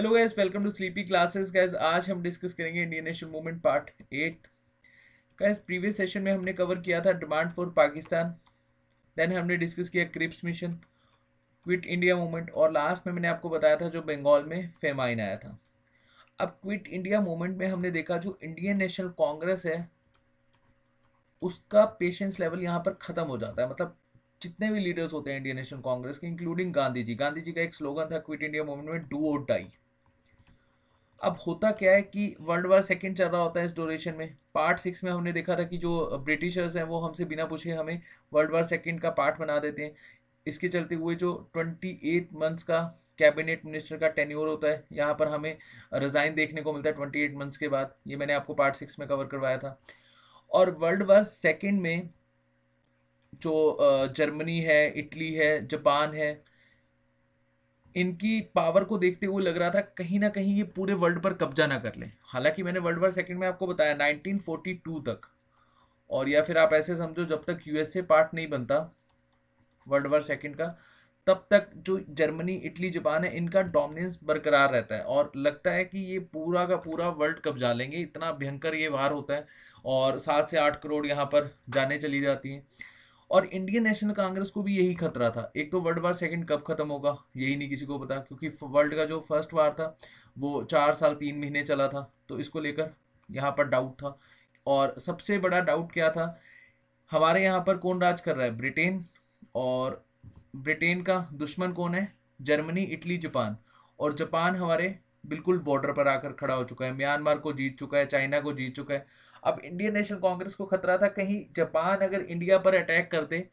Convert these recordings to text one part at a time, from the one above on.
hello guys welcome to sleepy classes guys आज हम डिस्कस करेंगे Indian national movement part eight guys previous session में हमने कवर किया था डिमांड फॉर पाकिस्तान देन हमने डिस्कस किया Cripps mission quit India movement और लास्ट में मैंने आपको बताया था जो बंगाल में फेमाइन आया था अब क्विट इंडिया मूवमेंट में हमने देखा जो इंडियन नेशनल कांग्रेस है उसका पेशेंस लेवल यहाँ पर ख़त्म हो जाता है मतलब जितने भी लीडर्स होते हैं इंडियन नेशनल कांग्रेस के इंक्लूडिंग गांधी जी गांधी जी का एक स्लोगन था क्विट इंडिया मूवमेंट में डू और डाई अब होता क्या है कि वर्ल्ड वार सेकेंड चल रहा होता है इस डोरेशन में पार्ट सिक्स में हमने देखा था कि जो ब्रिटिशर्स हैं वो हमसे बिना पूछे हमें वर्ल्ड वार सेकेंड का पार्ट बना देते हैं इसके चलते हुए जो ट्वेंटी एट मंथ्स का कैबिनेट मिनिस्टर का टेन्योर होता है यहाँ पर हमें रिज़ाइन देखने को मिलता है ट्वेंटी एट मंथ्स के बाद ये मैंने आपको पार्ट सिक्स में कवर करवाया था और वर्ल्ड वार सेकेंड में जो जर्मनी है इटली है जापान है इनकी पावर को देखते हुए लग रहा था कहीं ना कहीं ये पूरे वर्ल्ड पर कब्जा ना कर लें हालांकि मैंने वर्ल्ड वॉर सेकेंड में आपको बताया 1942 तक और या फिर आप ऐसे समझो जब तक यूएसए पार्ट नहीं बनता वर्ल्ड वॉर सेकेंड का तब तक जो जर्मनी इटली जापान है इनका डोमिनेंस बरकरार रहता है और लगता है कि ये पूरा का पूरा वर्ल्ड कब्जा लेंगे इतना भयंकर ये वार होता है और सात से आठ करोड़ यहाँ पर जाने चली जाती हैं और इंडियन नेशनल कांग्रेस को भी यही खतरा था एक तो वर्ल्ड वार सेकेंड कब खत्म होगा यही नहीं किसी को पता क्योंकि वर्ल्ड का जो फर्स्ट वार था वो चार साल तीन महीने चला था तो इसको लेकर यहाँ पर डाउट था और सबसे बड़ा डाउट क्या था हमारे यहाँ पर कौन राज कर रहा है ब्रिटेन और ब्रिटेन का दुश्मन कौन है जर्मनी इटली जापान और जापान हमारे बिल्कुल बॉर्डर पर आकर खड़ा हो चुका है म्यांमार को जीत चुका है चाइना को जीत चुका है अब इंडियन नेशनल कांग्रेस को खतरा था कहीं जापान अगर इंडिया पर अटैक कर दे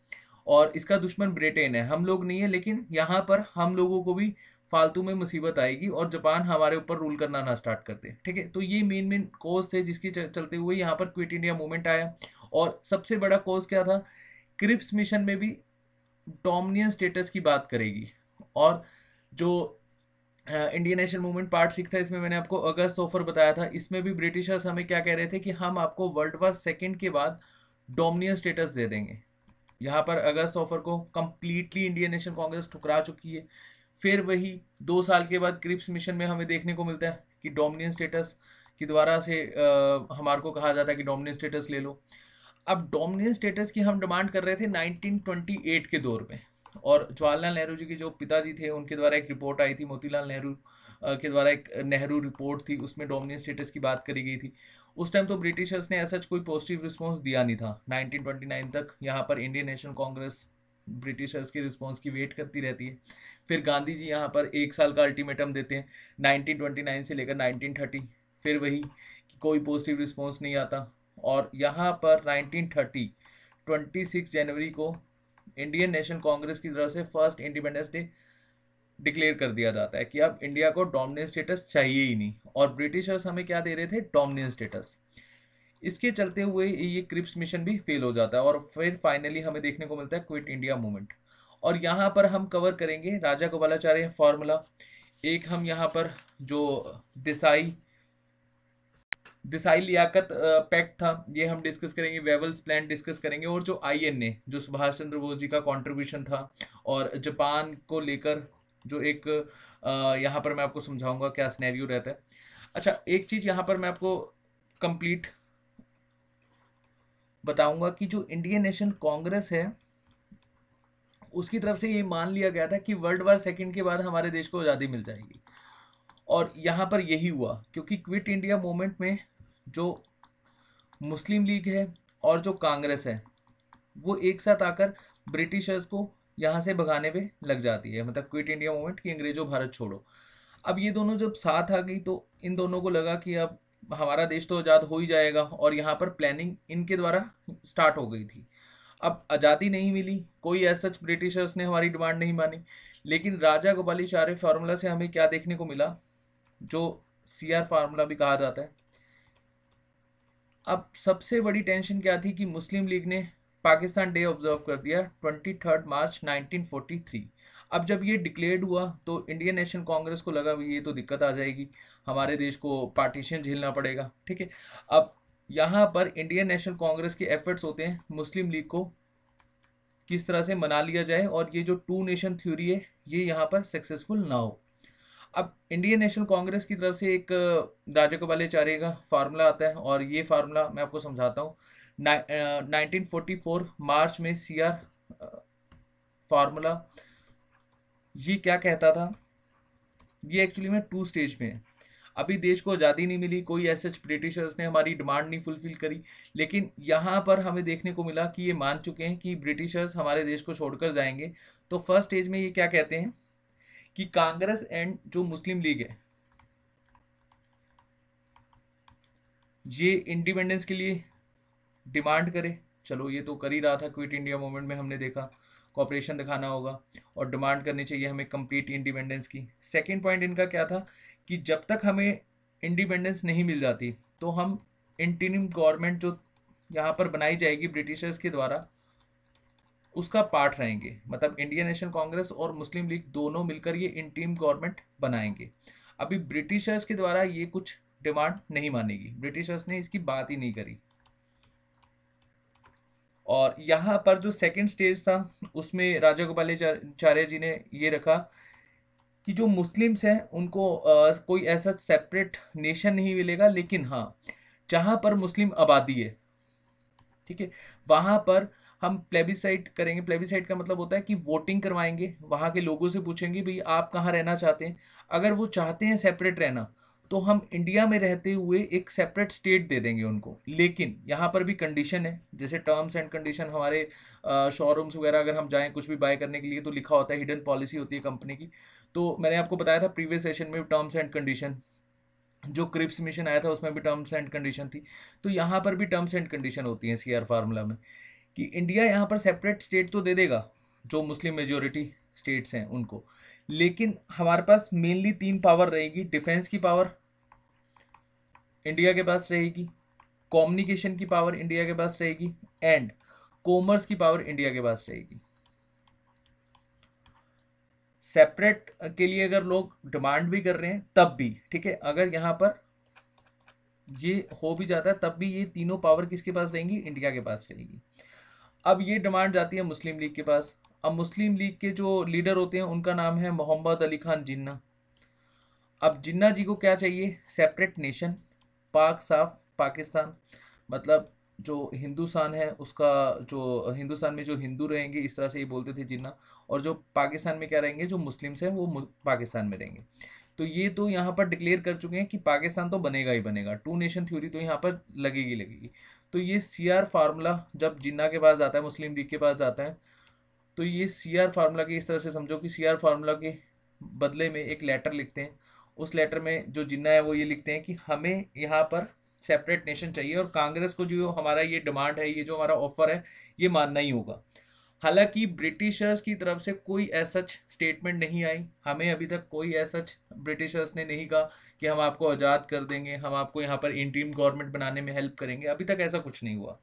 और इसका दुश्मन ब्रिटेन है हम लोग नहीं है लेकिन यहाँ पर हम लोगों को भी फालतू में मुसीबत आएगी और जापान हमारे ऊपर रूल करना ना स्टार्ट करते ठीक है तो ये मेन मेन कोज थे जिसके चलते हुए यहाँ पर क्विट इंडिया मूवमेंट आया और सबसे बड़ा कोज क्या था क्रिप्स मिशन में भी डोमिनियन स्टेटस की बात करेगी और जो Indian national movement part six था इसमें मैंने आपको अगस्त ऑफर बताया था इसमें भी ब्रिटिशर्स हमें क्या कह रहे थे कि हम आपको वर्ल्ड वॉर सेकेंड के बाद डोमिनियन स्टेटस दे देंगे यहाँ पर अगस्त ऑफर को कम्प्लीटली इंडियन नेशनल कांग्रेस ठुकरा चुकी है फिर वही दो साल के बाद क्रिप्स मिशन में हमें देखने को मिलता है कि डोमिनियन स्टेटस के द्वारा से हमारे को कहा जाता है कि डोमिनियन स्टेटस ले लो अब डोमिनियन स्टेटस की हम डिमांड कर रहे थे 1928 के दौर में और जवाहरलाल नेहरू जी के जो पिताजी थे उनके द्वारा एक रिपोर्ट आई थी मोतीलाल नेहरू के द्वारा एक नेहरू रिपोर्ट थी उसमें डोमिनियन स्टेटस की बात करी गई थी उस टाइम तो ब्रिटिशर्स ने ऐसा कोई पॉजिटिव रिस्पॉन्स दिया नहीं था नाइनटीन तक यहाँ पर इंडियन नेशनल कांग्रेस ब्रिटिशर्स के रिस्पॉन्स की वेट करती रहती है फिर गांधी जी यहाँ पर एक साल का अल्टीमेटम देते हैं नाइनटीन से लेकर नाइनटीन फिर वही कोई पॉजिटिव रिस्पॉन्स नहीं आता और यहाँ पर 1930 26 जनवरी को इंडियन नेशनल कांग्रेस की तरफ से फर्स्ट इंडिपेंडेंस डे डिक्लेयर कर दिया जाता है कि अब इंडिया को डोमिनेंट स्टेटस चाहिए ही नहीं और ब्रिटिशर्स हमें क्या दे रहे थे डोमिनेंट स्टेटस इसके चलते हुए ये क्रिप्स मिशन भी फेल हो जाता है और फिर फाइनली हमें देखने को मिलता है क्विट इंडिया मूवमेंट और यहाँ पर हम कवर करेंगे राजा गोपालाचार्य फार्मूला एक हम यहाँ पर जो देसाई दिसाई लियाकत पैक्ट था ये हम डिस्कस करेंगे वेवल्स प्लान डिस्कस करेंगे और जो ए जो सुभाष चंद्र बोस जी का कॉन्ट्रीब्यूशन था और जापान को लेकर जो एक यहाँ पर मैं आपको समझाऊंगा क्या स्नैरियो रहता है अच्छा एक चीज़ यहाँ पर मैं आपको कंप्लीट बताऊंगा कि जो इंडियन नेशनल कांग्रेस है उसकी तरफ से ये मान लिया गया था कि वर्ल्ड वार सेकेंड के बाद हमारे देश को आज़ादी मिल जाएगी और यहाँ पर यही हुआ क्योंकि क्विट इंडिया मोमेंट में जो मुस्लिम लीग है और जो कांग्रेस है वो एक साथ आकर ब्रिटिशर्स को यहाँ से भगाने पे लग जाती है मतलब क्विट इंडिया मूवमेंट कि अंग्रेजों भारत छोड़ो अब ये दोनों जब साथ आ गई तो इन दोनों को लगा कि अब हमारा देश तो आज़ाद हो ही जाएगा और यहाँ पर प्लानिंग इनके द्वारा स्टार्ट हो गई थी अब आज़ादी नहीं मिली कोई एज सच ब्रिटिशर्स ने हमारी डिमांड नहीं मानी लेकिन राजा गोपाली चार्य फार्मूला से हमें क्या देखने को मिला जो सी आर फार्मूला भी कहा जाता है अब सबसे बड़ी टेंशन क्या थी कि मुस्लिम लीग ने पाकिस्तान डे ऑब्जर्व कर दिया ट्वेंटी थर्ड मार्च 1943 अब जब ये डिक्लेयर्ड हुआ तो इंडियन नेशनल कांग्रेस को लगा ये तो दिक्कत आ जाएगी हमारे देश को पार्टीशन झेलना पड़ेगा ठीक है अब यहाँ पर इंडियन नेशनल कांग्रेस के एफर्ट्स होते हैं मुस्लिम लीग को किस तरह से मना लिया जाए और ये जो टू नेशन थ्योरी है ये यहाँ पर सक्सेसफुल ना हो अब इंडियन नेशनल कांग्रेस की तरफ से एक आचार्य का फार्मूला आता है और ये फार्मूला मैं आपको समझाता हूँ नाइनटीन फोर्टी फोर मार्च में सी आर फार्मूला ये क्या कहता था ये एक्चुअली में टू स्टेज में है अभी देश को आज़ादी नहीं मिली कोई ऐसे ब्रिटिशर्स ने हमारी डिमांड नहीं फुलफिल करी लेकिन यहाँ पर हमें देखने को मिला कि ये मान चुके हैं कि ब्रिटिशर्स हमारे देश को छोड़कर जाएंगे तो फर्स्ट स्टेज में ये क्या कहते हैं कि कांग्रेस एंड जो मुस्लिम लीग है ये इंडिपेंडेंस के लिए डिमांड करे चलो ये तो कर ही रहा था क्विट इंडिया मूवमेंट में हमने देखा कॉपरेशन दिखाना होगा और डिमांड करनी चाहिए हमें कंप्लीट इंडिपेंडेंस की सेकेंड पॉइंट इनका क्या था कि जब तक हमें इंडिपेंडेंस नहीं मिल जाती तो हम इंटीनियम गवर्नमेंट जो यहाँ पर बनाई जाएगी ब्रिटिशर्स के द्वारा उसका पार्ट रहेंगे मतलब इंडियन नेशनल कांग्रेस और मुस्लिम लीग दोनों मिलकर ये इंटीम गवर्नमेंट बनाएंगे अभी ब्रिटिशर्स के द्वारा ये कुछ डिमांड नहीं मानेगी ब्रिटिशर्स ने इसकी बात ही नहीं करी और यहाँ पर जो सेकंड स्टेज था उसमें राजा गोपालचार्य जी ने ये रखा कि जो मुस्लिम्स हैं उनको आ, कोई ऐसा सेपरेट नेशन नहीं मिलेगा लेकिन हाँ जहाँ पर मुस्लिम आबादी है ठीक है वहाँ पर हम प्लेबिसाइट करेंगे प्लेबिसाइट का मतलब होता है कि वोटिंग करवाएंगे वहाँ के लोगों से पूछेंगे भाई आप कहाँ रहना चाहते हैं अगर वो चाहते हैं सेपरेट रहना तो हम इंडिया में रहते हुए एक सेपरेट स्टेट दे देंगे उनको लेकिन यहाँ पर भी कंडीशन है जैसे टर्म्स एंड कंडीशन हमारे शोरूम्स वगैरह अगर हम जाएँ कुछ भी बाय करने के लिए तो लिखा होता है हिडन पॉलिसी होती है कंपनी की तो मैंने आपको बताया था प्रीवियस सेशन में टर्म्स एंड कंडीशन जो क्रिप्स मिशन आया था उसमें भी टर्म्स एंड कंडीशन थी तो यहाँ पर भी टर्म्स एंड कंडीशन होती हैं सी फार्मूला में कि इंडिया यहाँ पर सेपरेट स्टेट तो दे देगा जो मुस्लिम मेजोरिटी स्टेट्स हैं उनको लेकिन हमारे पास मेनली तीन पावर रहेगी डिफेंस की पावर इंडिया के पास रहेगी कम्युनिकेशन की पावर इंडिया के पास रहेगी एंड कॉमर्स की पावर इंडिया के पास रहेगी सेपरेट के लिए अगर लोग डिमांड भी कर रहे हैं तब भी ठीक है अगर यहां पर ये हो भी जाता है तब भी ये तीनों पावर किसके पास रहेंगी इंडिया के पास रहेगी अब ये डिमांड जाती है मुस्लिम लीग के पास अब मुस्लिम लीग के जो लीडर होते हैं उनका नाम है मोहम्मद अली खान जिन्ना अब जिन्ना जी को क्या चाहिए सेपरेट नेशन पाक साफ पाकिस्तान मतलब जो हिंदुस्तान है उसका जो हिंदुस्तान में जो हिंदू रहेंगे इस तरह से ये बोलते थे जिन्ना और जो पाकिस्तान में क्या रहेंगे जो मुस्लिम्स हैं वो पाकिस्तान में रहेंगे तो ये तो यहाँ पर डिक्लेयर कर चुके हैं कि पाकिस्तान तो बनेगा ही बनेगा टू नेशन थ्योरी तो यहाँ पर लगेगी लगेगी तो ये सी आर फार्मूला जब जिन्ना के पास जाता है मुस्लिम लीग के पास जाता है तो ये सी आर फार्मूला के इस तरह से समझो कि सी आर फार्मूला के बदले में एक लेटर लिखते हैं उस लेटर में जो जिन्ना है वो ये लिखते हैं कि हमें यहाँ पर सेपरेट नेशन चाहिए और कांग्रेस को जो हमारा ये डिमांड है ये जो हमारा ऑफर है ये मानना ही होगा हालांकि ब्रिटिशर्स की तरफ से कोई ऐसा स्टेटमेंट नहीं आई हमें अभी तक कोई ऐसा ब्रिटिशर्स ने नहीं कहा कि हम आपको आज़ाद कर देंगे हम आपको यहाँ पर इंटीम गवर्नमेंट बनाने में हेल्प करेंगे अभी तक ऐसा कुछ नहीं हुआ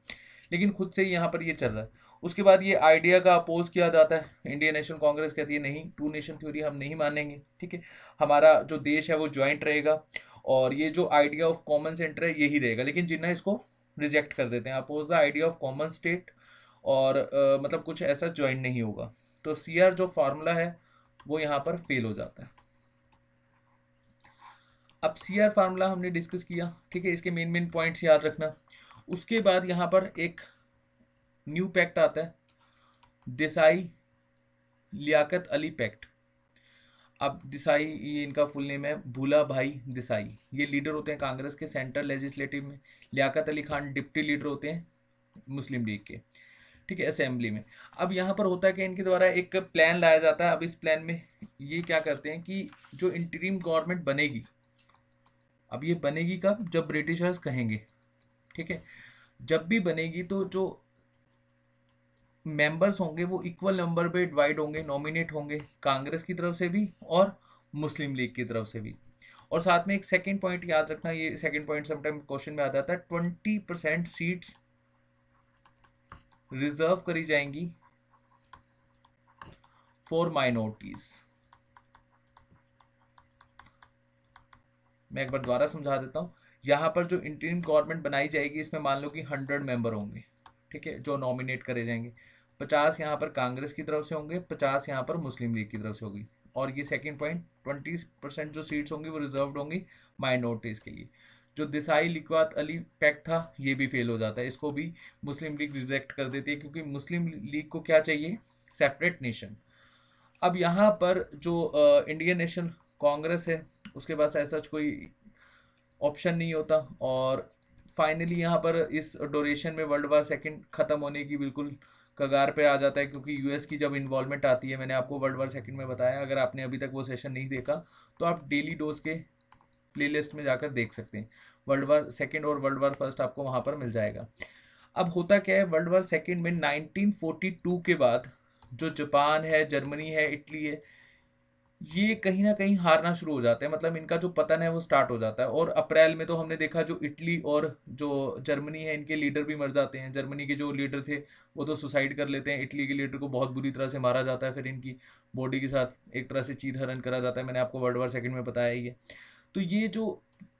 लेकिन खुद से ही यहाँ पर ये चल रहा है उसके बाद ये आइडिया का अपोज किया जाता है इंडियन नेशनल कांग्रेस कहती है नहीं टू नेशन थ्योरी हम नहीं मानेंगे ठीक है हमारा जो देश है वो ज्वाइंट रहेगा और ये जो आइडिया ऑफ कॉमन सेंटर है यही रहेगा लेकिन जिन्ना इसको रिजेक्ट कर देते हैं oppose the idea of common state और आ, मतलब कुछ ऐसा ज्वाइन नहीं होगा तो सी आर जो फार्मूला है वो यहाँ पर फेल हो जाता है अब सी आर फार्मूला हमने डिस्कस किया ठीक है इसके मेन मेन पॉइंट्स याद रखना उसके बाद यहाँ पर एक न्यू पैक्ट आता है देसाई लियाकत अली पैक्ट अब देसाई ये इनका फुल नेम है भूला भाई देसाई ये लीडर होते हैं कांग्रेस के सेंट्रल लेजिस्लेटिव में लियाकत अली खान डिप्टी लीडर होते हैं मुस्लिम लीग के ठीक है असेंबली में अब यहाँ पर होता है कि इनके द्वारा एक प्लान लाया जाता है अब इस प्लान में ये क्या करते हैं कि जो इंटरीम गवर्नमेंट बनेगी अब ये बनेगी कब जब ब्रिटिशर्स कहेंगे ठीक है जब भी बनेगी तो जो मेंबर्स होंगे वो इक्वल नंबर पे डिवाइड होंगे नॉमिनेट होंगे कांग्रेस की तरफ से भी और मुस्लिम लीग की तरफ से भी और साथ में एक सेकंड पॉइंट याद रखना ये सेकंड पॉइंट समटाइम क्वेश्चन में आ जाता है ट्वेंटी परसेंट सीट्स रिजर्व करी जाएंगी फॉर माइनॉरिटीज मैं एक बार दोबारा समझा देता हूं यहां पर जो इंटरिम गवर्नमेंट बनाई जाएगी इसमें मान लो कि हंड्रेड मेंबर होंगे ठीक है जो नॉमिनेट करे जाएंगे पचास यहां पर कांग्रेस की तरफ से होंगे पचास यहां पर मुस्लिम लीग की तरफ से होगी और ये सेकंड पॉइंट ट्वेंटी परसेंट जो सीट्स होंगी वो रिजर्व होंगी माइनॉरिटीज़ के लिए जो दिसाई लिकवात अली पैक्ट था ये भी फेल हो जाता है इसको भी मुस्लिम लीग रिजेक्ट कर देती है क्योंकि मुस्लिम लीग को क्या चाहिए सेपरेट नेशन अब यहाँ पर जो इंडियन नेशनल कांग्रेस है उसके पास ऐसा कोई ऑप्शन नहीं होता और फाइनली यहाँ पर इस डोरेशन में वर्ल्ड वार सेकेंड ख़त्म होने की बिल्कुल कगार पे आ जाता है क्योंकि यूएस की जब इन्वॉल्वमेंट आती है मैंने आपको वर्ल्ड वार सेकेंड में बताया अगर आपने अभी तक वो सेशन नहीं देखा तो आप डेली डोज के प्लेलिस्ट में जाकर देख सकते हैं वर्ल्ड वार सेकेंड और वर्ल्ड वार फर्स्ट आपको वहाँ पर मिल जाएगा अब होता क्या है वर्ल्ड वार सेकेंड में 1942 के बाद जो जापान है जर्मनी है इटली है ये कहीं ना कहीं हारना शुरू हो जाते हैं मतलब इनका जो पतन है वो स्टार्ट हो जाता है और अप्रैल में तो हमने देखा जो इटली और जो जर्मनी है इनके लीडर भी मर जाते हैं जर्मनी के जो लीडर थे वो तो सुसाइड कर लेते हैं इटली के लीडर को बहुत बुरी तरह से मारा जाता है फिर इनकी बॉडी के साथ एक तरह से चीर हरण करा जाता है मैंने आपको वर्ल्ड वार सेकेंड में बताया ही है तो ये जो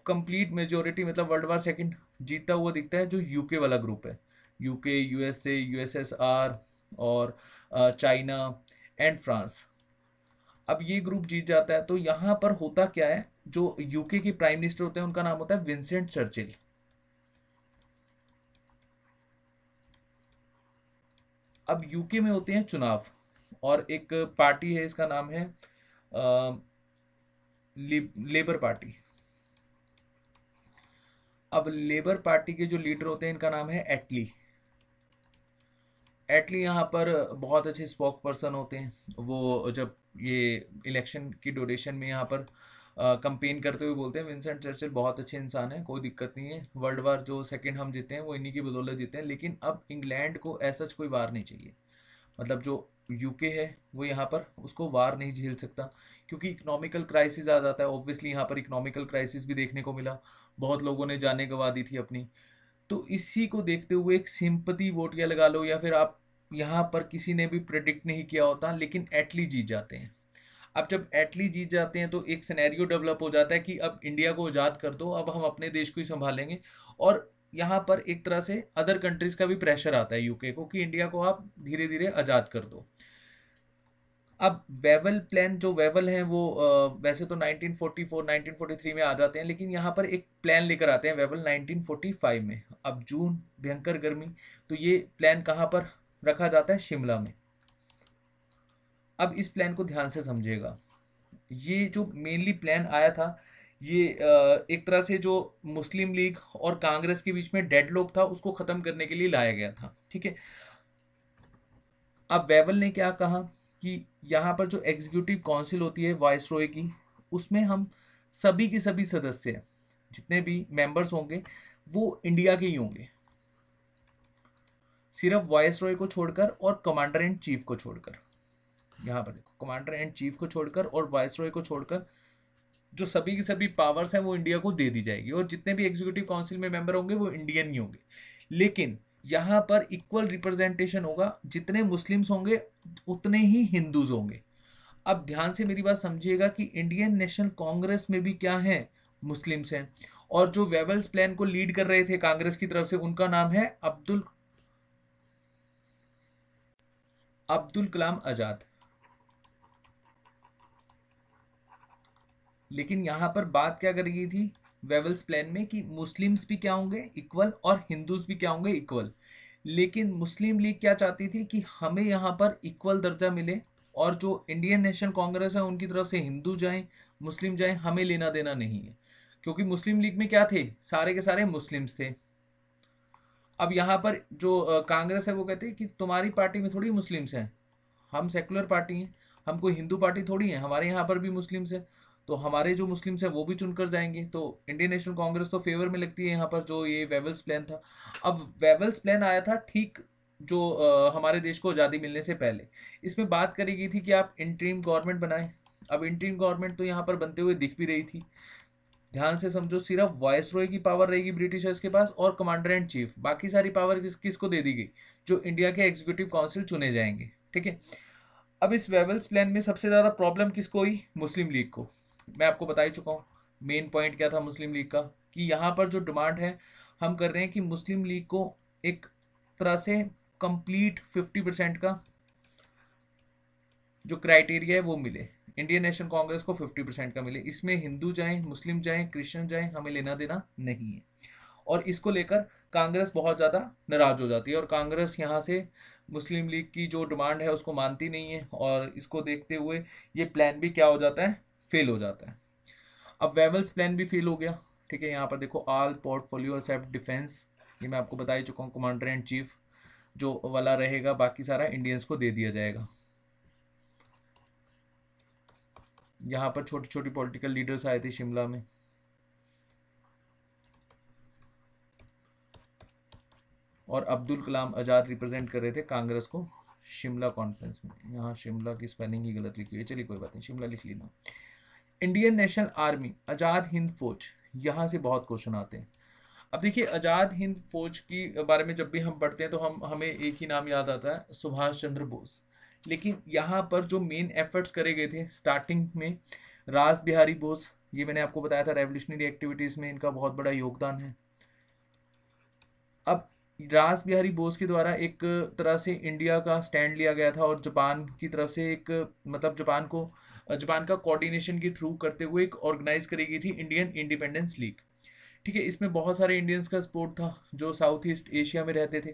कंप्लीट मेजोरिटी मतलब वर्ल्ड वार सेकंड जीतता हुआ दिखता है जो यूके वाला ग्रुप है यूके यूएसए यूएसएसआर और चाइना एंड फ्रांस अब ये ग्रुप जीत जाता है तो यहाँ पर होता क्या है जो यूके के प्राइम मिनिस्टर होते हैं उनका नाम होता है विंसेंट चर्चिल अब यूके में होते हैं चुनाव और एक पार्टी है इसका नाम है लेबर पार्टी अब लेबर पार्टी के जो लीडर होते हैं इनका नाम है एटली एटली यहाँ पर बहुत अच्छे स्पोक पर्सन होते हैं वो जब ये इलेक्शन की ड्यूरेशन में यहाँ पर कंपेन करते हुए बोलते हैं विंसेंट चर्चिल बहुत अच्छे इंसान हैं कोई दिक्कत नहीं है वर्ल्ड वार जो सेकंड हम जीते हैं वो इन्हीं की बदौलत जीते हैं लेकिन अब इंग्लैंड को ऐसा कोई वार नहीं चाहिए मतलब जो यूके है वो यहाँ पर उसको वार नहीं झेल सकता क्योंकि इकोनॉमिकल क्राइसिस आ जाता है ऑब्वियसली यहाँ पर इकोनॉमिकल क्राइसिस भी देखने को मिला बहुत लोगों ने जाने गंवा दी थी अपनी तो इसी को देखते हुए एक सिंपति वोट या लगा लो या फिर आप यहाँ पर किसी ने भी प्रडिक्ट नहीं किया होता लेकिन एटली जीत जाते हैं अब जब एटली जीत जाते हैं तो एक सिनेरियो डेवलप हो जाता है कि अब इंडिया को आज़ाद कर दो अब हम अपने देश को ही संभालेंगे और यहाँ पर एक तरह से अदर कंट्रीज का भी प्रेशर आता है यूके को कि इंडिया को आप धीरे धीरे आज़ाद कर दो अब वेवल प्लान जो वेवल हैं वो वैसे तो 1944 1943 में आ जाते हैं लेकिन यहाँ पर एक प्लान लेकर आते हैं वेवल 1945 में अब जून भयंकर गर्मी तो ये प्लान कहाँ पर रखा जाता है शिमला में अब इस प्लान को ध्यान से समझेगा ये जो मेनली प्लान आया था ये एक तरह से जो मुस्लिम लीग और कांग्रेस के बीच में डेडलॉक था उसको ख़त्म करने के लिए लाया गया था ठीक है अब वेवल ने क्या कहा कि यहाँ पर जो एग्जीक्यूटिव काउंसिल होती है वाइस रॉय की उसमें हम सभी के सभी सदस्य जितने भी मेंबर्स होंगे वो इंडिया के ही होंगे सिर्फ वाइस रॉय को छोड़कर और कमांडर एंड चीफ को छोड़कर यहाँ पर देखो कमांडर एंड चीफ को छोड़कर और वाइस रॉय को छोड़कर जो सभी की सभी पावर्स हैं वो इंडिया को दे दी जाएगी और जितने भी एग्जीक्यूटिव काउंसिल में मेंबर होंगे वो इंडियन ही होंगे लेकिन यहाँ पर इक्वल रिप्रेजेंटेशन होगा जितने मुस्लिम्स होंगे उतने ही हिंदूज होंगे अब ध्यान से मेरी बात समझिएगा कि इंडियन नेशनल कांग्रेस में भी क्या है मुस्लिम्स हैं और जो वेवल्स प्लान को लीड कर रहे थे कांग्रेस की तरफ से उनका नाम है अब्दुल अब्दुल कलाम आज़ाद लेकिन यहाँ पर बात क्या करी गई थी वेवल्स प्लान में कि मुस्लिम्स भी क्या होंगे इक्वल और हिंदूज भी क्या होंगे इक्वल लेकिन मुस्लिम लीग क्या चाहती थी कि हमें यहाँ पर इक्वल दर्जा मिले और जो इंडियन नेशनल कांग्रेस है उनकी तरफ से हिंदू जाएं मुस्लिम जाएं हमें लेना देना नहीं है क्योंकि मुस्लिम लीग में क्या थे सारे के सारे मुस्लिम्स थे अब यहाँ पर जो कांग्रेस है वो कहते हैं कि तुम्हारी पार्टी में थोड़ी मुस्लिम्स हैं हम सेकुलर पार्टी हैं हमको हिंदू पार्टी थोड़ी है हमारे यहाँ पर भी मुस्लिम्स हैं तो हमारे जो मुस्लिम्स हैं वो भी चुनकर जाएंगे तो इंडियन नेशनल कांग्रेस तो फेवर में लगती है यहाँ पर जो ये वेवल्स प्लान था अब वेवल्स प्लान आया था ठीक जो आ, हमारे देश को आज़ादी मिलने से पहले इसमें बात करी गई थी कि आप इंट्रीम गवर्नमेंट बनाएं अब इंट्रीम गवर्नमेंट तो यहाँ पर बनते हुए दिख भी रही थी ध्यान से समझो सिर्फ वॉयस रॉय की पावर रहेगी ब्रिटिशर्स के पास और कमांडर एंड चीफ बाकी सारी पावर किस किसको दे दी गई जो इंडिया के एग्जीक्यूटिव काउंसिल चुने जाएंगे ठीक है अब इस वेवल्स प्लान में सबसे ज़्यादा प्रॉब्लम किसको हुई मुस्लिम लीग को मैं आपको बता ही चुका हूँ मेन पॉइंट क्या था मुस्लिम लीग का कि यहाँ पर जो डिमांड है हम कर रहे हैं कि मुस्लिम लीग को एक तरह से कंप्लीट फिफ्टी परसेंट का जो क्राइटेरिया है वो मिले इंडियन नेशनल कांग्रेस को फिफ्टी परसेंट का मिले इसमें हिंदू जाएं मुस्लिम जाएं क्रिश्चियन जाएं हमें लेना देना नहीं है और इसको लेकर कांग्रेस बहुत ज़्यादा नाराज हो जाती है और कांग्रेस यहाँ से मुस्लिम लीग की जो डिमांड है उसको मानती नहीं है और इसको देखते हुए ये प्लान भी क्या हो जाता है फेल हो जाता है अब वेवल्स प्लान भी फेल हो गया ठीक है यहाँ पर देखो आल पोर्टफोलियो एक्सेप्ट डिफेंस ये मैं आपको बता ही चुका हूँ कमांडर एंड चीफ जो वाला रहेगा बाकी सारा इंडियंस को दे दिया जाएगा यहाँ पर छोटी छोटी पॉलिटिकल लीडर्स आए थे शिमला में और अब्दुल कलाम आज़ाद रिप्रेजेंट कर रहे थे कांग्रेस को शिमला कॉन्फ्रेंस में यहाँ शिमला की स्पेलिंग ही गलत लिखी हुई है चलिए कोई बात नहीं शिमला लिख लेना Indian National Army Azad Hind Fauj यहाँ से बहुत क्वेश्चन आते हैं अब देखिए आज़ाद हिंद फौज की बारे में जब भी हम पढ़ते हैं तो हम हमें एक ही नाम याद आता है सुभाष चंद्र बोस लेकिन यहाँ पर जो मेन एफर्ट्स करे गए थे स्टार्टिंग में राज बिहारी बोस ये मैंने आपको बताया था रेवोल्यूशनरी एक्टिविटीज़ में इनका बहुत बड़ा योगदान है अब राज बिहारी बोस के द्वारा एक तरह से इंडिया का स्टैंड लिया गया था और जापान की तरफ से एक मतलब जापान को जापान का कोऑर्डिनेशन के थ्रू करते हुए एक ऑर्गेनाइज करी गई थी इंडियन इंडिपेंडेंस लीग ठीक है इसमें बहुत सारे इंडियंस का सपोर्ट था जो साउथ ईस्ट एशिया में रहते थे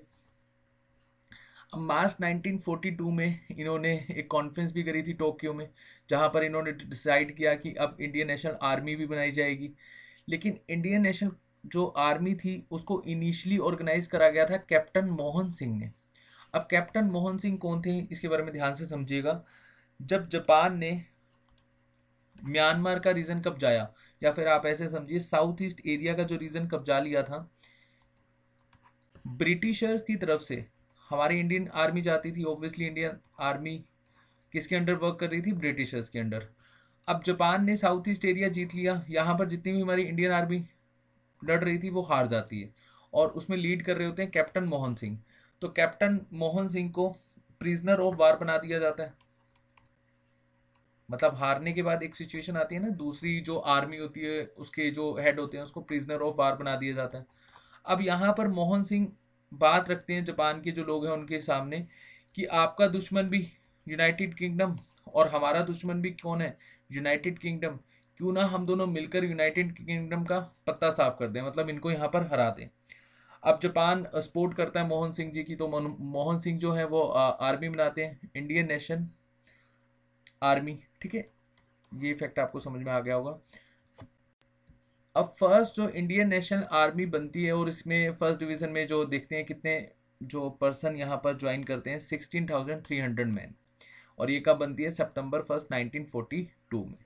अब मार्च 1942 में इन्होंने एक कॉन्फ्रेंस भी करी थी टोक्यो में जहाँ पर इन्होंने डिसाइड किया कि अब इंडियन नेशनल आर्मी भी बनाई जाएगी लेकिन इंडियन नेशनल जो आर्मी थी उसको इनिशियली ऑर्गेनाइज करा गया था कैप्टन मोहन सिंह ने अब कैप्टन मोहन सिंह कौन थे इसके बारे में ध्यान से समझिएगा जब जापान ने म्यांमार का रीजन कब जाया या फिर आप ऐसे समझिए साउथ ईस्ट एरिया का जो रीजन कब जा लिया था ब्रिटिशर की तरफ से हमारी इंडियन आर्मी जाती थी ऑब्वियसली इंडियन आर्मी किसके अंडर वर्क कर रही थी ब्रिटिशर्स के अंडर अब जापान ने साउथ ईस्ट एरिया जीत लिया यहाँ पर जितनी भी हमारी इंडियन आर्मी लड़ रही थी वो हार जाती है और उसमें लीड कर रहे होते हैं कैप्टन मोहन सिंह तो कैप्टन मोहन सिंह को प्रिजनर ऑफ वार बना दिया जाता है मतलब हारने के बाद एक सिचुएशन आती है ना दूसरी जो आर्मी होती है उसके जो हेड होते हैं उसको प्रिजनर ऑफ वार बना दिया जाता है अब यहाँ पर मोहन सिंह बात रखते हैं जापान के जो लोग हैं उनके सामने कि आपका दुश्मन भी यूनाइटेड किंगडम और हमारा दुश्मन भी कौन है यूनाइटेड किंगडम क्यों ना हम दोनों मिलकर यूनाइटेड किंगडम का पत्ता साफ कर दें मतलब इनको यहाँ पर हरा दें अब जापान सपोर्ट करता है मोहन सिंह जी की तो मोहन सिंह जो है वो आर्मी बनाते हैं इंडियन नेशन आर्मी ठीक है ये इफेक्ट आपको समझ में आ गया होगा अब फर्स्ट जो इंडियन नेशनल आर्मी बनती है और इसमें फर्स्ट डिवीजन में जो देखते हैं कितने जो पर्सन यहाँ पर ज्वाइन करते हैं sixteen thousand three hundred man और ये कब बनती है सितंबर फर्स्ट नाइनटीन फोर्टी टू में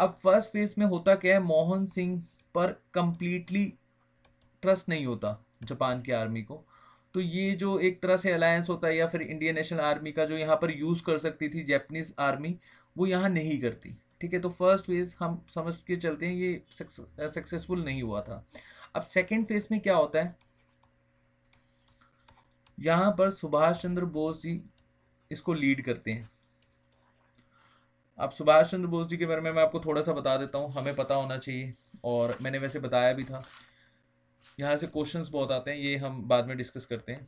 अब फर्स्ट फेज में होता क्या है मोहन सिंह पर कंप्लीटली ट्रस्ट नहीं होता जापान की आर्मी को तो ये जो एक तरह से अलायंस होता है या फिर इंडियन नेशनल आर्मी का जो यहाँ पर यूज़ कर सकती थी जैपनीज आर्मी वो यहाँ नहीं करती ठीक है तो फर्स्ट फेज़ हम समझ के चलते हैं ये सक्सेसफुल नहीं हुआ था अब सेकेंड फेज़ में क्या होता है यहाँ पर सुभाष चंद्र बोस जी इसको लीड करते हैं अब सुभाष चंद्र बोस जी के बारे में मैं आपको थोड़ा सा बता देता हूँ हमें पता होना चाहिए और मैंने वैसे बताया भी था यहाँ से क्वेश्चंस बहुत आते हैं ये हम बाद में डिस्कस करते हैं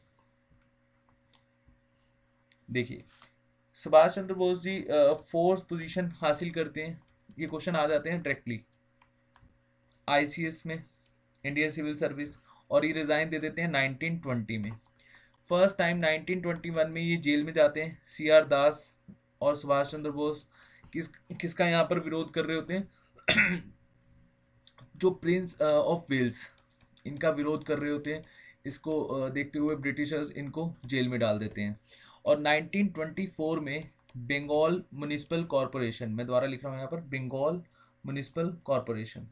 देखिए सुभाष चंद्र बोस जी फोर्थ पोजीशन हासिल करते हैं ये क्वेश्चन आ जाते हैं डायरेक्टली आईसीएस में इंडियन सिविल सर्विस और ये रिज़ाइन दे देते हैं 1920 में फर्स्ट टाइम 1921 में ये जेल में जाते हैं सी आर दास और सुभाष चंद्र बोस किस किसका यहाँ पर विरोध कर रहे होते हैं जो प्रिंस ऑफ वेल्स इनका विरोध कर रहे होते हैं इसको देखते हुए ब्रिटिशर्स इनको जेल में डाल देते हैं और 1924 में बंगाल म्यूनिसिपल कॉरपोरेशन मैं द्वारा लिख रहा हूँ यहाँ पर बंगाल म्यूनिसिपल कॉरपोरेशन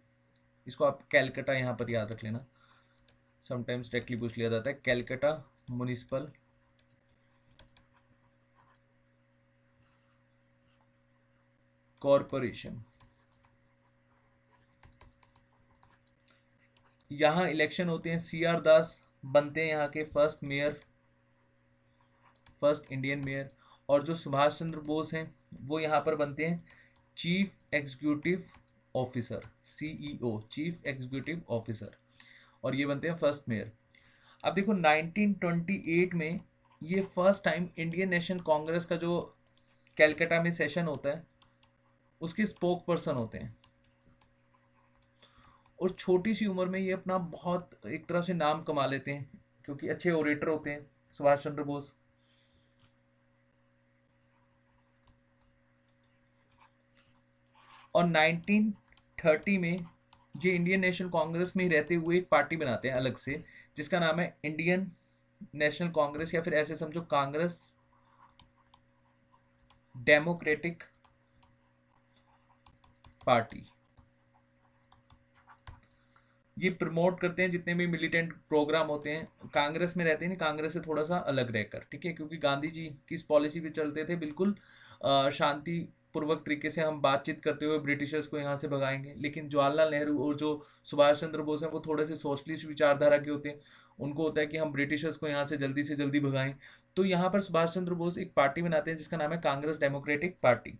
इसको आप कैलकटा यहाँ पर याद रख लेना समटाइम्स डायरेक्टली पूछ लिया जाता है कैलकटा म्यूनिसिपल कॉरपोरेशन यहाँ इलेक्शन होते हैं सी आर दास बनते हैं यहाँ के first mayor first Indian mayor और जो सुभाष चंद्र बोस हैं वो यहाँ पर बनते हैं chief executive officer CEO chief executive officer और ये बनते हैं फर्स्ट मेयर अब देखो 1928 में ये first time Indian National Congress का जो कैलकाटा में सेशन होता है उसके स्पोक पर्सन होते हैं और छोटी सी उम्र में ये अपना बहुत एक तरह से नाम कमा लेते हैं क्योंकि अच्छे ओरेटर होते हैं सुभाष चंद्र बोस और 1930 में ये इंडियन नेशनल कांग्रेस में रहते हुए एक पार्टी बनाते हैं अलग से जिसका नाम है इंडियन नेशनल कांग्रेस या फिर ऐसे समझो कांग्रेस डेमोक्रेटिक पार्टी ये प्रमोट करते हैं जितने भी मिलिटेंट प्रोग्राम होते हैं कांग्रेस में रहते हैं कांग्रेस से थोड़ा सा अलग रहकर ठीक है क्योंकि गांधी जी किस पॉलिसी पे चलते थे बिल्कुल शांति पूर्वक तरीके से हम बातचीत करते हुए ब्रिटिशर्स को यहाँ से भगाएंगे लेकिन जवाहरलाल नेहरू और जो सुभाष चंद्र बोस हैं वो थोड़े से सोशलिस्ट विचारधारा के होते हैं उनको होता है कि हम ब्रिटिशर्स को यहाँ से जल्दी से जल्दी भगाएं तो यहाँ पर सुभाष चंद्र बोस एक पार्टी बनाते हैं जिसका नाम है कांग्रेस डेमोक्रेटिक पार्टी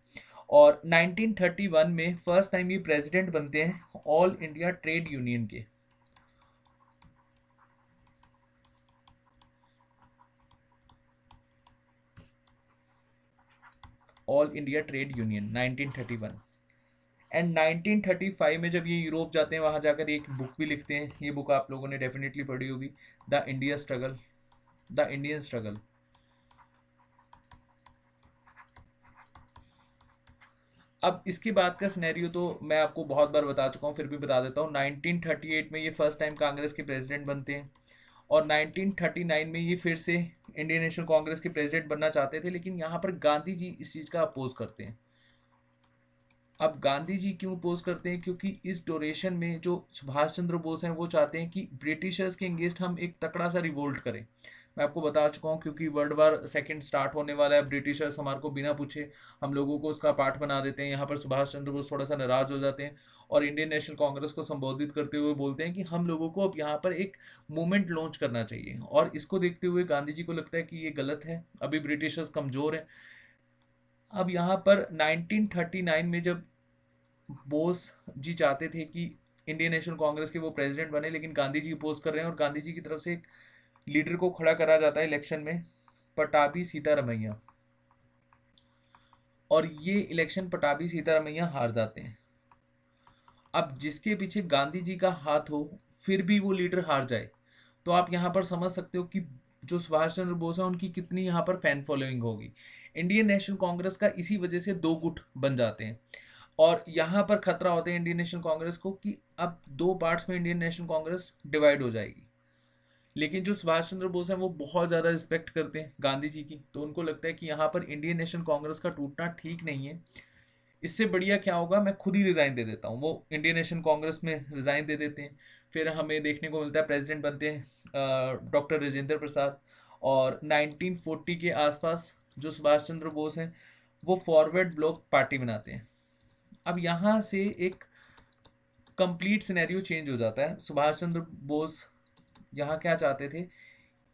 और 1931 में फर्स्ट टाइम ये प्रेसिडेंट बनते हैं ऑल इंडिया ट्रेड यूनियन के All India Trade Union 1931 and 1935 में जब ये यूरोप जाते हैं वहां जाकर एक बुक भी लिखते हैं ये बुक आप लोगों ने डेफिनेटली पढ़ी होगी the India struggle the Indian struggle अब इसकी बात का सिनेरियो तो मैं आपको बहुत बार बता चुका हूँ फिर भी बता देता हूँ 1938 में ये फर्स्ट टाइम कांग्रेस के प्रेसिडेंट बनते हैं और 1939 में ये फिर से इंडियन नेशनल कांग्रेस के प्रेसिडेंट बनना चाहते थे लेकिन यहाँ पर गांधी जी इस चीज़ का अपोज करते हैं अब गांधी जी क्यों अपोज करते हैं क्योंकि इस डोरेशन में जो सुभाष चंद्र बोस हैं वो चाहते हैं कि ब्रिटिशर्स के अंगेंस्ट हम एक तकड़ा सा रिवोल्ट करें मैं आपको बता चुका हूँ क्योंकि वर्ल्ड वार सेकेंड स्टार्ट होने वाला है ब्रिटिशर्स हमारे को बिना पूछे हम लोगों को उसका पार्ट बना देते हैं यहाँ पर सुभाष चंद्र बोस थोड़ा सा नाराज हो जाते हैं और इंडियन नेशनल कांग्रेस को संबोधित करते हुए बोलते हैं कि हम लोगों को अब यहाँ पर एक मूवमेंट लॉन्च करना चाहिए और इसको देखते हुए गांधी जी को लगता है कि ये गलत है अभी ब्रिटिशर्स कमज़ोर हैं अब यहाँ पर नाइनटीन में जब बोस जी चाहते थे कि इंडियन नेशनल कांग्रेस के वो प्रेसिडेंट बने लेकिन गांधी जी अपोज कर रहे हैं और गांधी जी की तरफ से एक लीडर को खड़ा करा जाता है इलेक्शन में पटाबी सीतारमैया और ये इलेक्शन पटाबी सीतारमैया हार जाते हैं अब जिसके पीछे गांधी जी का हाथ हो फिर भी वो लीडर हार जाए तो आप यहाँ पर समझ सकते हो कि जो सुभाष चंद्र बोस है उनकी कितनी यहाँ पर फैन फॉलोइंग होगी इंडियन नेशनल कांग्रेस का इसी वजह से दो गुट बन जाते हैं और यहाँ पर खतरा होता है इंडियन नेशनल कांग्रेस को कि अब दो पार्ट्स में इंडियन नेशनल कांग्रेस डिवाइड हो जाएगी लेकिन जो सुभाष चंद्र बोस हैं वो बहुत ज़्यादा रिस्पेक्ट करते हैं गांधी जी की तो उनको लगता है कि यहाँ पर इंडियन नेशनल कांग्रेस का टूटना ठीक नहीं है इससे बढ़िया क्या होगा मैं खुद ही रिज़ाइन दे देता हूँ वो इंडियन नेशनल कांग्रेस में रिज़ाइन दे देते हैं फिर हमें देखने को मिलता है प्रेसिडेंट बनते हैं डॉक्टर राजेंद्र प्रसाद और 1940 के आसपास जो सुभाष चंद्र बोस हैं वो फॉरवर्ड ब्लॉक पार्टी बनाते हैं अब यहाँ से एक कंप्लीट सिनेरियो चेंज हो जाता है सुभाष चंद्र बोस यहाँ क्या चाहते थे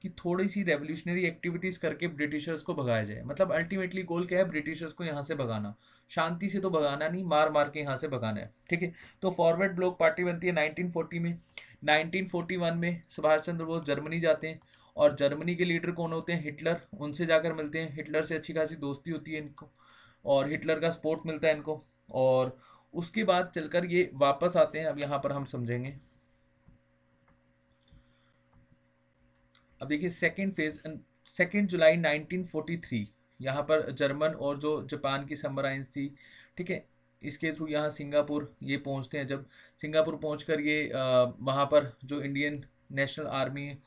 कि थोड़ी सी रेवोल्यूशनरी एक्टिविटीज़ करके ब्रिटिशर्स को भगाया जाए मतलब अल्टीमेटली गोल क्या है ब्रिटिशर्स को यहाँ से भगाना शांति से तो भगाना नहीं मार मार के यहाँ से भगाना है ठीक है तो फॉरवर्ड ब्लॉक पार्टी बनती है 1940 में 1941 में सुभाष चंद्र बोस जर्मनी जाते हैं और जर्मनी के लीडर कौन होते हैं हिटलर उनसे जाकर मिलते हैं हिटलर से अच्छी खासी दोस्ती होती है इनको और हिटलर का सपोर्ट मिलता है इनको और उसके बाद चलकर ये वापस आते हैं अब यहाँ पर हम समझेंगे अब देखिए सेकेंड फेज सेकेंड जुलाई 1943 यहाँ पर जर्मन और जो जापान की समराइंस थी ठीक है इसके थ्रू यहाँ सिंगापुर ये पहुँचते हैं जब सिंगापुर पहुँच ये वहाँ पर जो इंडियन नेशनल आर्मी है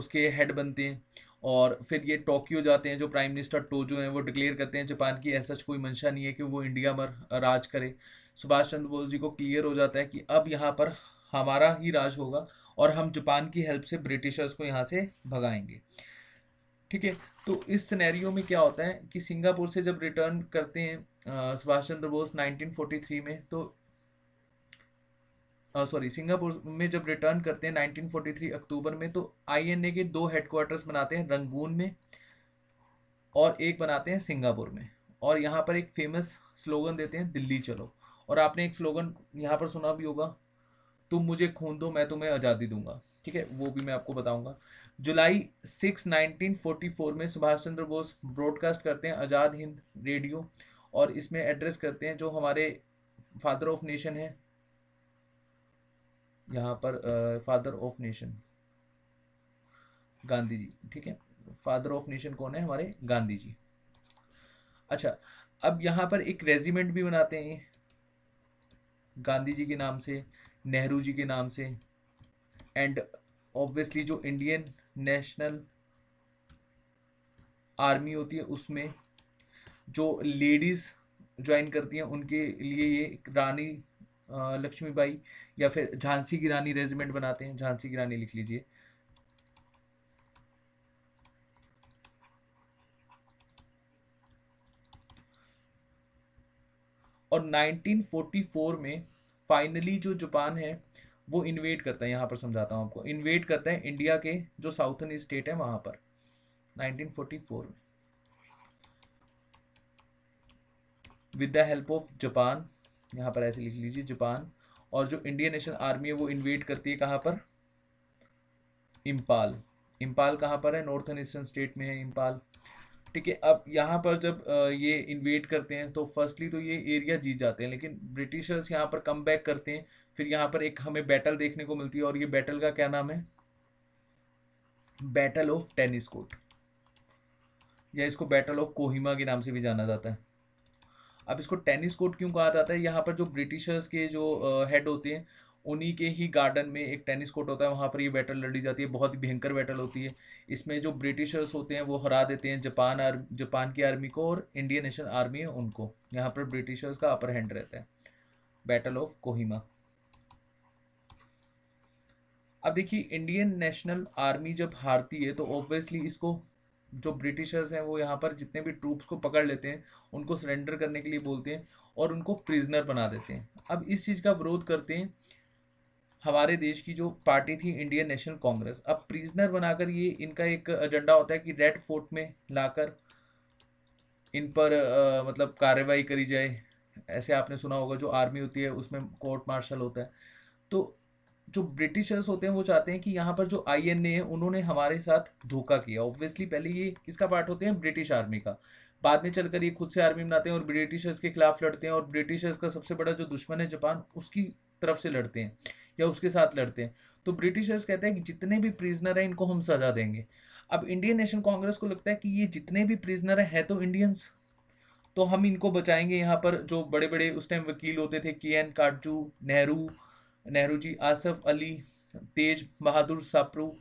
उसके हेड बनते हैं और फिर ये टोक्यो जाते हैं जो प्राइम मिनिस्टर टोजो हैं वो डिक्लेयर करते हैं जापान की ऐसा कोई मंशा नहीं है कि वो इंडिया पर राज करे सुभाष चंद्र बोस जी को क्लियर हो जाता है कि अब यहाँ पर हमारा ही राज होगा और हम जापान की हेल्प से ब्रिटिशर्स को यहाँ से भगाएंगे ठीक है तो इस सिनेरियो में क्या होता है कि सिंगापुर से जब रिटर्न करते हैं सुभाष चंद्र बोस 1943 में तो सॉरी सिंगापुर में जब रिटर्न करते हैं 1943 अक्टूबर में तो आईएनए के दो हेडक्वार्टर्स बनाते हैं रंगून में और एक बनाते हैं सिंगापुर में और यहाँ पर एक फेमस स्लोगन देते हैं दिल्ली चलो और आपने एक स्लोगन यहाँ पर सुना भी होगा तुम मुझे खून दो मैं तुम्हें आज़ादी दूंगा ठीक है वो भी मैं आपको बताऊंगा July six nineteen forty four में सुभाष चंद्र बोस ब्रॉडकास्ट करते हैं आज़ाद हिंद रेडियो और इसमें एड्रेस करते हैं जो हमारे फादर ऑफ नेशन है यहाँ पर father of nation Gandhi ji ठीक है फादर ऑफ नेशन कौन है हमारे गांधी जी अच्छा अब यहाँ पर एक रेजिमेंट भी बनाते हैं गांधी जी के नाम से नेहरू जी के नाम से एंड ऑब्वियसली जो इंडियन नेशनल आर्मी होती है उसमें जो लेडीज़ ज्वाइन करती हैं उनके लिए ये रानी लक्ष्मीबाई या फिर झांसी की रानी रेजिमेंट बनाते हैं झांसी की रानी लिख लीजिए और 1944 में फाइनली जो जापान है वो इन्वेट करता है यहाँ पर समझाता हूँ आपको इन्वेट करता है इंडिया के जो साउथर्न स्टेट है वहाँ पर 1944 में with the help of Japan यहाँ पर ऐसे लिख लीजिए जापान और जो इंडियन नेशनल आर्मी है वो इन्वेट करती है कहाँ पर इम्पाल इम्पाल कहाँ पर है नॉर्थन ईस्टर्न स्टेट में है इम्पाल ठीक है अब यहाँ पर जब ये इन्वेट करते हैं तो फर्स्टली तो ये एरिया जीत जाते हैं लेकिन ब्रिटिशर्स यहाँ पर कम बैक करते हैं फिर यहाँ पर एक हमें बैटल देखने को मिलती है और ये बैटल का क्या नाम है बैटल ऑफ टेनिस कोर्ट या इसको बैटल ऑफ कोहिमा के नाम से भी जाना जाता है अब इसको टेनिस कोर्ट क्यों कहा जाता है यहाँ पर जो ब्रिटिशर्स के जो हेड होते हैं उन्हीं के ही गार्डन में एक टेनिस कोर्ट होता है वहाँ पर ये बैटल लड़ी जाती है बहुत ही भयंकर बैटल होती है इसमें जो ब्रिटिशर्स होते हैं वो हरा देते हैं जापान आर जापान की आर्मी को और इंडियन नेशनल आर्मी है उनको यहाँ पर ब्रिटिशर्स का अपर हैंड रहता है बैटल ऑफ कोहिमा अब देखिए इंडियन नेशनल आर्मी जब हारती है तो ऑब्वियसली इसको जो ब्रिटिशर्स हैं वो यहाँ पर जितने भी ट्रूप्स को पकड़ लेते हैं उनको सरेंडर करने के लिए बोलते हैं और उनको प्रिजनर बना देते हैं अब इस चीज़ का विरोध करते हैं हमारे देश की जो पार्टी थी इंडियन नेशनल कांग्रेस अब प्रिजनर बनाकर ये इनका एक एजेंडा होता है कि रेड फोर्ट में लाकर इन पर आ, मतलब कार्रवाई करी जाए ऐसे आपने सुना होगा जो आर्मी होती है उसमें कोर्ट मार्शल होता है तो जो ब्रिटिशर्स होते हैं वो चाहते हैं कि यहाँ पर जो आई एन ए है उन्होंने हमारे साथ धोखा किया ऑब्वियसली पहले ये किसका पार्ट होते हैं ब्रिटिश आर्मी का बाद में चलकर ये खुद से आर्मी बनाते हैं और ब्रिटिशर्स के खिलाफ लड़ते हैं और ब्रिटिशर्स का सबसे बड़ा जो दुश्मन है जापान उसकी तरफ से लड़ते हैं या उसके साथ लड़ते हैं तो ब्रिटिशर्स कहते हैं कि जितने भी प्रिजनर हैं इनको हम सजा देंगे अब इंडियन नेशनल कांग्रेस को लगता है कि ये जितने भी प्रिजनर हैं है तो इंडियंस तो हम इनको बचाएंगे यहाँ पर जो बड़े बड़े उस टाइम वकील होते थे के एन काटजू नेहरू नेहरू जी आसफ अली तेज बहादुर सापरू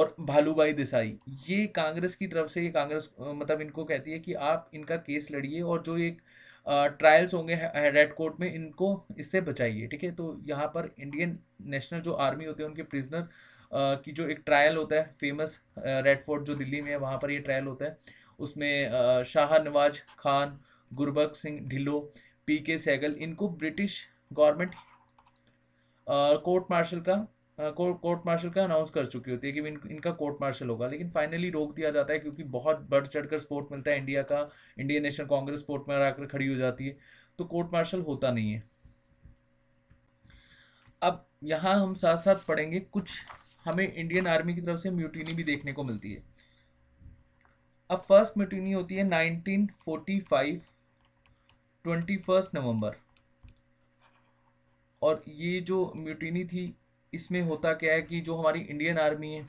और भालूबाई देसाई ये कांग्रेस की तरफ से ये कांग्रेस मतलब इनको कहती है कि आप इनका केस लड़िए और जो एक ट्रायल्स होंगे रेड कोर्ट में इनको इससे बचाइए ठीक है तो यहाँ पर इंडियन नेशनल जो आर्मी होते हैं उनके प्रिजनर की जो एक ट्रायल होता है फेमस रेड फोर्ट जो दिल्ली में है वहाँ पर ये ट्रायल होता है उसमें शाह नवाज खान गुरबख सिंह ढिल्लो पी के सहगल इनको ब्रिटिश गवर्नमेंट कोर्ट मार्शल का कोर्ट मार्शल का अनाउंस कर चुकी होती है कि इन, इनका कोर्ट मार्शल होगा लेकिन फाइनली रोक दिया जाता है क्योंकि बहुत बढ़ चढ़कर सपोर्ट मिलता है इंडिया का इंडियन नेशनल कांग्रेस सपोर्ट में आकर खड़ी हो जाती है तो कोर्ट मार्शल होता नहीं है अब यहाँ हम साथ साथ पढ़ेंगे कुछ हमें इंडियन आर्मी की तरफ से म्यूटिनी भी देखने को मिलती है अब फर्स्ट म्यूटिनी होती है 1945 21 नवंबर और ये जो म्यूटिनी थी इसमें होता क्या है कि जो हमारी इंडियन आर्मी है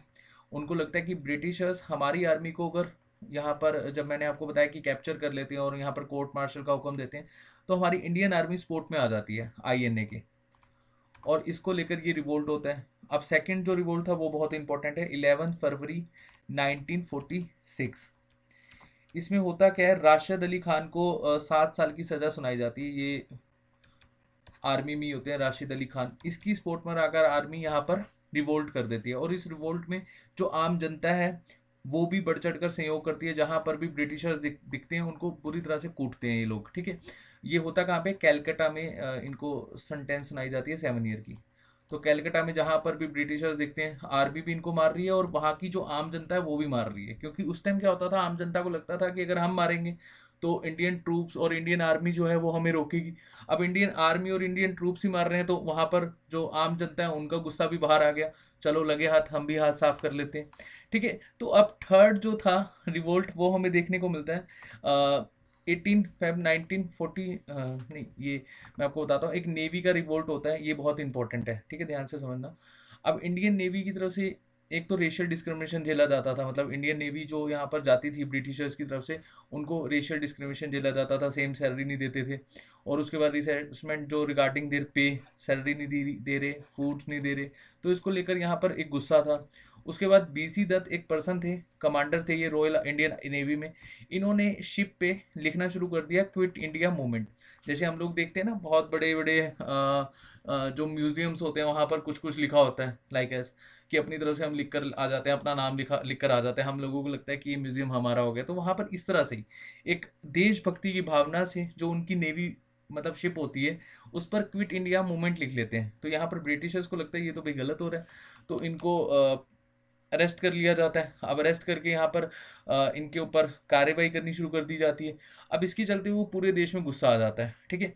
उनको लगता है कि ब्रिटिशर्स हमारी आर्मी को अगर यहाँ पर जब मैंने आपको बताया कि कैप्चर कर लेते हैं और यहाँ पर कोर्ट मार्शल का हुक्म देते हैं तो हमारी इंडियन आर्मी स्पोर्ट में आ जाती है ए के और इसको लेकर ये रिवोल्ट होता है अब सेकेंड जो रिवोल्ट था वो बहुत इंपॉर्टेंट है इलेवन फरवरी सिक्स इसमें होता क्या है राशिद अली खान को सात साल की सज़ा सुनाई जाती है ये आर्मी में होते हैं राशिद अली खान इसकी स्पोर्ट में आकर आर्मी यहाँ पर रिवोल्ट कर देती है और इस रिवोल्ट में जो आम जनता है वो भी बढ़ चढ़ कर सहयोग करती है जहाँ पर भी ब्रिटिशर्स दिख, दिखते हैं उनको बुरी तरह से कूटते हैं ये लोग ठीक है ये होता कहाँ पे कैलकटा में इनको सेंटेंस सुनाई जाती है सेवन ईयर की तो कैलकटा में जहाँ पर भी ब्रिटिशर्स दिखते हैं आर्मी भी इनको मार रही है और वहाँ की जो आम जनता है वो भी मार रही है क्योंकि उस टाइम क्या होता था आम जनता को लगता था कि अगर हम मारेंगे तो इंडियन ट्रूप्स और इंडियन आर्मी जो है वो हमें रोकेगी अब इंडियन आर्मी और इंडियन ट्रूप्स ही मार रहे हैं तो वहाँ पर जो आम जनता है उनका गुस्सा भी बाहर आ गया चलो लगे हाथ हम भी हाथ साफ कर लेते हैं ठीक है तो अब थर्ड जो था रिवोल्ट वो हमें देखने को मिलता है एटीन फेब नाइनटीन फोर्टी नहीं ये मैं आपको बताता हूँ एक नेवी का रिवोल्ट होता है ये बहुत इंपॉर्टेंट है ठीक है ध्यान से समझना अब इंडियन नेवी की तरफ से एक तो रेशियल डिस्क्रिमिनेशन झेला जाता था मतलब इंडियन नेवी जो यहाँ पर जाती थी ब्रिटिशर्स की तरफ से उनको रेशियल डिस्क्रिमिनेशन झेला जाता था सेम सैलरी नहीं देते थे और उसके बाद रिसेसमेंट जो रिगार्डिंग देर पे सैलरी नहीं दे दे रहे फूड्स नहीं दे रहे तो इसको लेकर यहाँ पर एक गुस्सा था उसके बाद बी दत्त एक पर्सन थे कमांडर थे ये रॉयल इंडियन नेवी में इन्होंने शिप पे लिखना शुरू कर दिया क्विट इंडिया मूवमेंट जैसे हम लोग देखते हैं ना बहुत बड़े बड़े आ, आ, जो म्यूजियम्स होते हैं वहाँ पर कुछ कुछ लिखा होता है लाइक like एस कि अपनी तरफ से हम लिख कर आ जाते हैं अपना नाम लिखा लिख कर आ जाते हैं हम लोगों को लगता है कि ये म्यूज़ियम हमारा हो गया तो वहाँ पर इस तरह से ही एक देशभक्ति की भावना से जो उनकी नेवी मतलब शिप होती है उस पर क्विट इंडिया मूवमेंट लिख लेते हैं तो यहाँ पर ब्रिटिशर्स को लगता है ये तो भाई गलत हो रहा है तो इनको अरेस्ट कर लिया जाता है अब अरेस्ट करके यहाँ पर आ, इनके ऊपर कार्रवाई करनी शुरू कर दी जाती है अब इसके चलते वो पूरे देश में गुस्सा आ जाता है ठीक है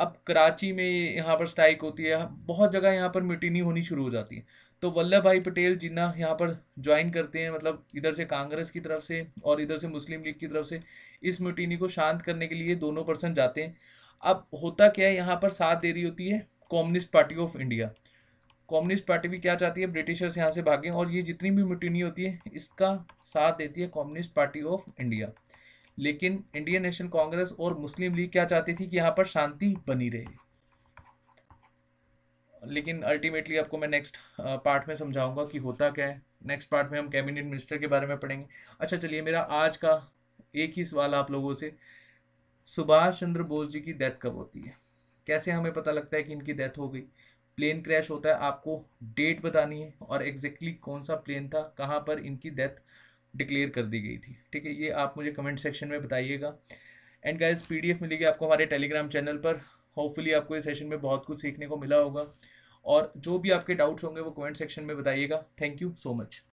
अब कराची में यहाँ पर स्ट्राइक होती है बहुत जगह यहाँ पर मिटिनी होनी शुरू हो जाती है तो वल्लभ भाई पटेल जिन्ना यहाँ पर ज्वाइन करते हैं मतलब इधर से कांग्रेस की तरफ से और इधर से मुस्लिम लीग की तरफ से इस म्यूटिनी को शांत करने के लिए दोनों पर्सन जाते हैं अब होता क्या है यहाँ पर साथ दे रही होती है Communist Party of India Communist Party भी क्या चाहती है ब्रिटिशर्स यहाँ से भागें और ये जितनी भी म्यूटिनी होती है इसका साथ देती है कम्युनिस्ट पार्टी ऑफ इंडिया लेकिन इंडियन नेशनल कांग्रेस और मुस्लिम लीग क्या चाहती थी कि यहाँ पर शांति बनी रहे लेकिन अल्टीमेटली आपको मैं नेक्स्ट पार्ट में समझाऊंगा कि होता क्या है नेक्स्ट पार्ट में हम कैबिनेट मिनिस्टर के बारे में पढ़ेंगे अच्छा चलिए मेरा आज का एक ही सवाल आप लोगों से सुभाष चंद्र बोस जी की डेथ कब होती है कैसे हमें पता लगता है कि इनकी डेथ हो गई प्लेन क्रैश होता है आपको डेट बतानी है और एग्जैक्टली कौन सा प्लेन था कहाँ पर इनकी डेथ डिक्लेयर कर दी गई थी ठीक है ये आप मुझे कमेंट सेक्शन में बताइएगा एंड गाइस पीडीएफ मिलेगी आपको हमारे टेलीग्राम चैनल पर होपफुली आपको इस सेशन में बहुत कुछ सीखने को मिला होगा और जो भी आपके डाउट्स होंगे वो कमेंट सेक्शन में बताइएगा थैंक यू सो मच